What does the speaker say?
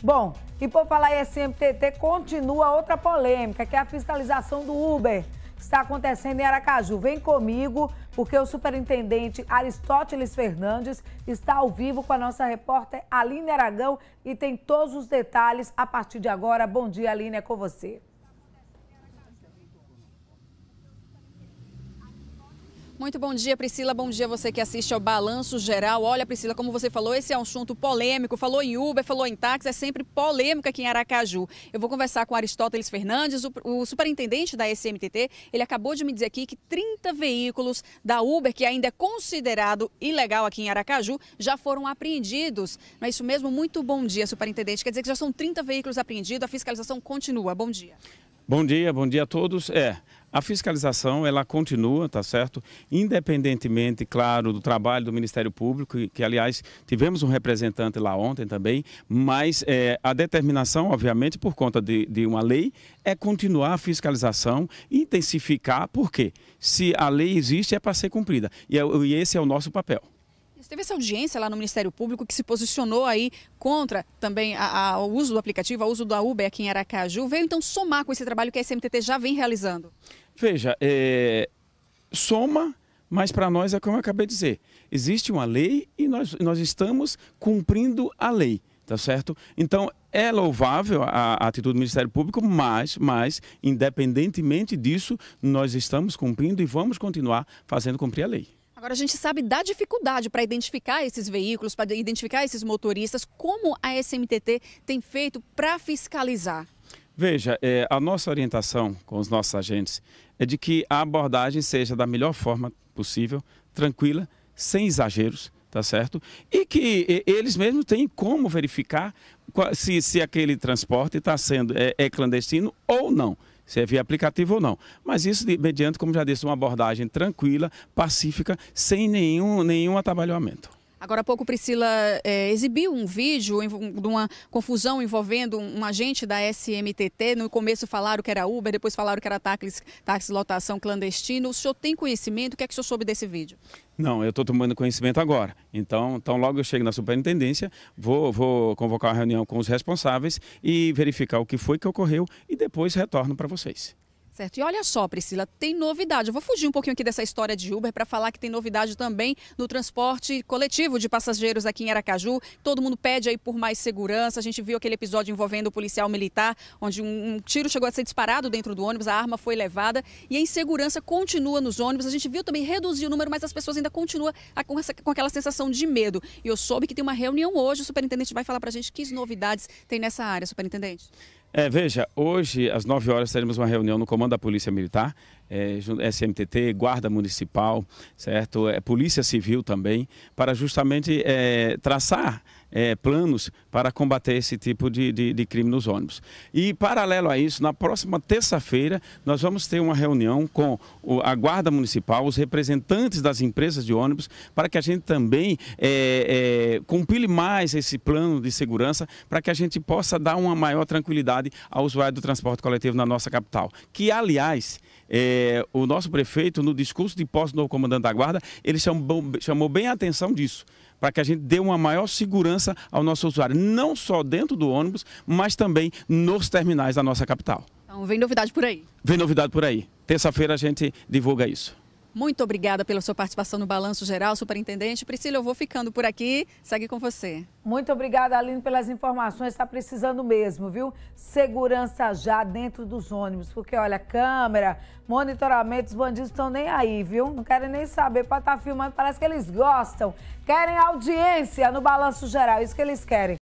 Bom, e por falar em SMTT, continua outra polêmica, que é a fiscalização do Uber, que está acontecendo em Aracaju. Vem comigo, porque o superintendente Aristóteles Fernandes está ao vivo com a nossa repórter Aline Aragão e tem todos os detalhes a partir de agora. Bom dia, Aline, é com você. Muito bom dia, Priscila. Bom dia você que assiste ao Balanço Geral. Olha, Priscila, como você falou, esse é um assunto polêmico. Falou em Uber, falou em táxi, é sempre polêmica aqui em Aracaju. Eu vou conversar com Aristóteles Fernandes, o, o superintendente da SMTT. Ele acabou de me dizer aqui que 30 veículos da Uber, que ainda é considerado ilegal aqui em Aracaju, já foram apreendidos. Não é isso mesmo? Muito bom dia, superintendente. Quer dizer que já são 30 veículos apreendidos, a fiscalização continua. Bom dia. Bom dia, bom dia a todos. É, a fiscalização ela continua, tá certo? Independentemente, claro, do trabalho do Ministério Público, que aliás tivemos um representante lá ontem também, mas é, a determinação, obviamente, por conta de, de uma lei, é continuar a fiscalização, intensificar, porque se a lei existe é para ser cumprida e, é, e esse é o nosso papel teve essa audiência lá no Ministério Público que se posicionou aí contra também a, a, o uso do aplicativo, o uso da Uber aqui em Aracaju. Veio então somar com esse trabalho que a SMTT já vem realizando? Veja, é, soma, mas para nós é como eu acabei de dizer. Existe uma lei e nós, nós estamos cumprindo a lei, tá certo? Então, é louvável a, a, atitude do Ministério Público, mas, mas, independentemente disso, nós estamos cumprindo e vamos continuar fazendo cumprir a lei. Agora, a gente sabe da dificuldade para identificar esses veículos, para identificar esses motoristas. Como a SMTT tem feito para fiscalizar? Veja, é, a nossa orientação com os nossos agentes é de que a abordagem seja da melhor forma possível, tranquila, sem exageros, tá certo? E que eles mesmos têm como verificar se, se aquele transporte está sendo é, é clandestino ou não se é via aplicativo ou não. Mas isso mediante, como já disse, uma abordagem tranquila, pacífica, sem nenhum, nenhum atabalhamento. Agora há pouco, Priscila é, exibiu um vídeo de uma confusão envolvendo um, agente da SMTT. No começo falaram que era Uber, depois falaram que era táxi, táxi lotação clandestino. O senhor tem conhecimento? O que é que o senhor soube desse vídeo? Não, eu estou tomando conhecimento agora. Então, então, logo eu chego na superintendência, vou, vou convocar uma reunião com os responsáveis e verificar o que foi que ocorreu e depois retorno para vocês. Certo. E olha só, Priscila, tem novidade. Eu vou fugir um pouquinho aqui dessa história de Uber para falar que tem novidade também no transporte coletivo de passageiros aqui em Aracaju. Todo mundo pede aí por mais segurança. A gente viu aquele episódio envolvendo o policial militar, onde um, tiro chegou a ser disparado dentro do ônibus, a arma foi levada e a insegurança continua nos ônibus. A gente viu também reduzir o número, mas as pessoas ainda continuam com, essa, com aquela sensação de medo. E eu soube que tem uma reunião hoje. O superintendente vai falar para a gente que novidades tem nessa área, superintendente. É, veja, hoje às 9 horas teremos uma reunião no comando da Polícia Militar é, é SMTT, Guarda Municipal, certo? É, Polícia Civil também, para justamente é, traçar é, planos para combater esse tipo de, de, de, crime nos ônibus. E, paralelo a isso, na próxima terça-feira, nós vamos ter uma reunião com a Guarda Municipal, os representantes das empresas de ônibus, para que a gente também é, é, compile mais esse plano de segurança, para que a gente possa dar uma maior tranquilidade ao usuário do transporte coletivo na nossa capital. Que, aliás, é, é, o nosso prefeito, no discurso de posse do novo comandante da Guarda, ele chamou, chamou bem a atenção disso, para que a gente dê uma maior segurança ao nosso usuário, não só dentro do ônibus, mas também nos terminais da nossa capital. Então, vem novidade por aí. Vem novidade por aí. Terça-feira a gente divulga isso. Muito obrigada pela sua participação no Balanço Geral, Superintendente. Priscila, eu vou ficando por aqui. Segue com você. Muito obrigada, Aline, pelas informações. Está precisando mesmo, viu? Segurança já dentro dos ônibus, porque olha, câmera, monitoramento, os bandidos estão nem aí, viu? Não querem nem saber para estar tá filmando. Parece que eles gostam. Querem audiência no Balanço Geral, isso que eles querem.